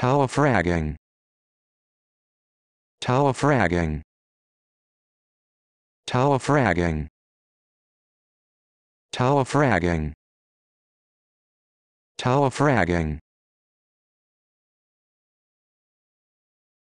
Tower fragging. Tower fragging. Tower fragging. Tower fragging. Tower fragging.